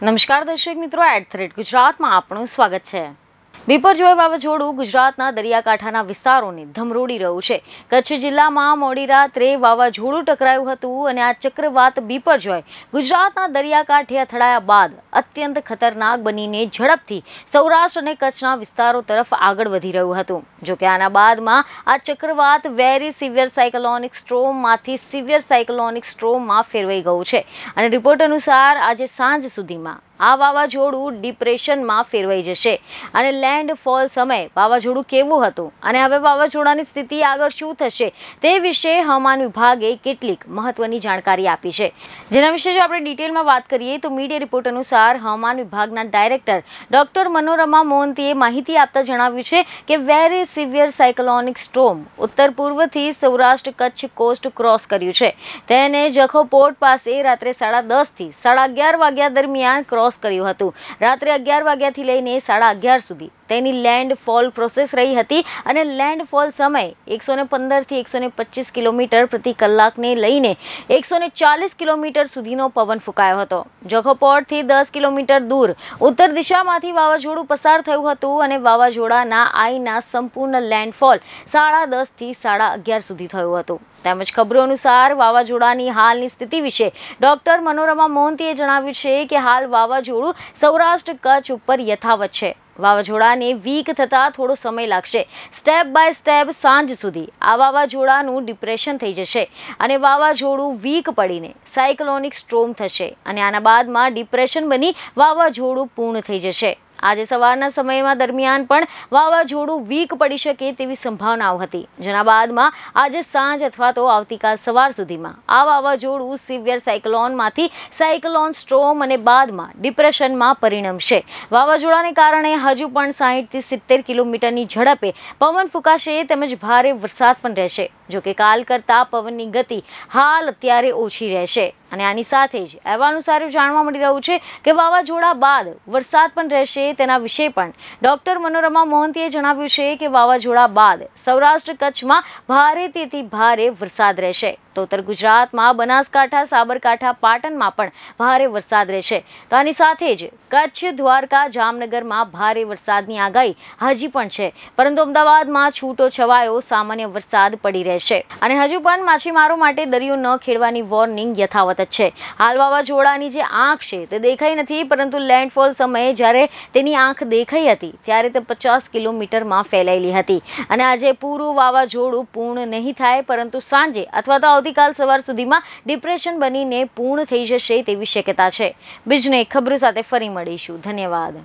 નમસ્કાર દર્શક મિત્રો એટ ગુજરાતમાં આપનું સ્વાગત છે બિપરજોય વાવાઝોડું ગુજરાતના દરિયાકાંઠાના વિસ્તારોને ધમરોડી રહ્યું છે કચ્છ જિલ્લામાં મોડી રાત્રે વાવાઝોડું ટકરાયું હતું અને આ ચક્રવાત બીપરજોય ગુજરાતના દરિયાકાંઠે અથડાયા બાદ અત્યંત ખતરનાક બનીને ઝડપથી સૌરાષ્ટ્ર અને કચ્છના વિસ્તારો તરફ આગળ વધી રહ્યું હતું જોકે આના બાદમાં આ ચક્રવાત વેરી સિવિયર સાયકલોનિક સ્ટ્રોમમાંથી સિવિયર સાયક્લોનિક સ્ટ્રોમમાં ફેરવાઈ ગયું છે અને રિપોર્ટ અનુસાર આજે સાંજ સુધીમાં આ વાવાઝોડું ડિપ્રેશનમાં ફેરવાઈ જશે અને લેન્ડફોલ સમયે વાવાઝોડું કેવું હતું અને હવે વાવાઝોડાની સ્થિતિ આગળ શું થશે તે વિશે હવામાન વિભાગે કેટલીક મહત્વની જાણકારી આપી છે જેના વિશે જો આપણે ડિટેલમાં વાત કરીએ તો મીડિયા રિપોર્ટ અનુસાર હવામાન વિભાગના ડાયરેક્ટર ડોક્ટર મનોરમા મોહંતીએ માહિતી આપતા જણાવ્યું છે કે વેરી સિવિયર સાયક્લોનિક સ્ટ્રોમ ઉત્તર પૂર્વથી સૌરાષ્ટ્ર કચ્છ કોસ્ટ ક્રોસ કર્યું છે તેને જખો પોર્ટ પાસે રાત્રે સાડા દસથી સાડા અગિયાર વાગ્યા દરમિયાન ક્રોસ લોસ કર્યું હતું રાત્રે અગિયાર વાગ્યાથી લઈને સાડા અગિયાર સુધી તેની લેન્ડ ફોલ પ્રોસેસ રહી હતી અને લેન્ડ ફોલ સમય એકસો ને પંદરથી એકસો ને પચીસ કિલોમીટર પ્રતિ કલાકને લઈને એકસો ને ચાલીસ કિલોમીટર સુધીનો પવન ફૂંકાયો હતો જખોપોરથી દસ કિલોમીટર દૂર ઉત્તર દિશામાંથી વાવાઝોડું પસાર થયું હતું અને વાવાઝોડાના આઈના સંપૂર્ણ લેન્ડફોલ સાડા દસથી સાડા અગિયાર સુધી થયું હતું તેમજ ખબરો અનુસાર વાવાઝોડાની હાલની સ્થિતિ વિશે ડોક્ટર મનોરમા મોહંતીએ જણાવ્યું છે કે હાલ વાવાઝોડું સૌરાષ્ટ્ર કચ્છ ઉપર યથાવત છે વાવાઝોડાને વીક થતાં થોડો સમય લાગશે સ્ટેપ બાય સ્ટેપ સાંજ સુધી આ વાવાઝોડાનું ડિપ્રેશન થઈ જશે અને વાવાઝોડું વીક પડીને સાયક્લોનિક સ્ટ્રોમ થશે અને આના બાદમાં ડિપ્રેશન બની વાવાઝોડું પૂર્ણ થઈ જશે આજે સવારના સમયમાં દરમિયાન પણ વાવાઝોડું વીક પડી શકે તેવી સંભાવનાઓ હતી જેના બાદમાં આજે સાંજ અથવા તો આવતીકાલ સવાર સુધીમાં આ વાવાઝોડું સિવિયર સાયક્લોનમાંથી સાયક્લોન સ્ટ્રોમ અને બાદમાં ડિપ્રેશનમાં પરિણમશે વાવાઝોડાને કારણે હજુ પણ સાહીઠથી સિત્તેર કિલોમીટરની ઝડપે પવન ફૂંકાશે તેમજ ભારે વરસાદ પણ રહેશે જોકે કાલ કરતાં પવનની ગતિ હાલ અત્યારે ઓછી રહેશે અને આની સાથે જ એવા સારું જાણવા મળી રહ્યું છે કે વાવાઝોડા બાદ વરસાદ પણ રહેશે તેના વિશે પણ ડોક્ટર મનોરમા મોહંતીએ જણાવ્યું છે કે વાવાઝોડા બાદ સૌરાષ્ટ્ર કચ્છમાં ભારે તેથી ભારે વરસાદ રહેશે તો ઉત્તર ગુજરાતમાં બનાસકાંઠા સાબરકાંઠા પાટણમાં પણ ભારે વરસાદ રહેશે તો આની સાથે જ કચ્છ દ્વારકા જામનગરમાં ભારે વરસાદની આગાહી હજી પણ છે પરંતુ અમદાવાદમાં છૂટો છવાયો સામાન્ય વરસાદ પડી રહેશે અને હજુ પણ માછીમારો માટે દરિયો ન ખેડવાની વોર્નિંગ યથાવત જ છે હાલ વાવાઝોડાની જે આંખ છે તે દેખાઈ નથી પરંતુ લેન્ડફોલ સમયે જ્યારે તેની આંખ દેખાઈ હતી ત્યારે તે પચાસ કિલોમીટરમાં ફેલાયેલી હતી અને આજે પૂરું વાવાઝોડું પૂર્ણ નહીં થાય પરંતુ સાંજે અથવા તો આવતીકાલ સવાર સુધીમાં ડિપ્રેશન બનીને પૂર્ણ થઈ જશે તેવી શક્યતા છે બીજને ખબરો સાથે ફરી મળીશું ધન્યવાદ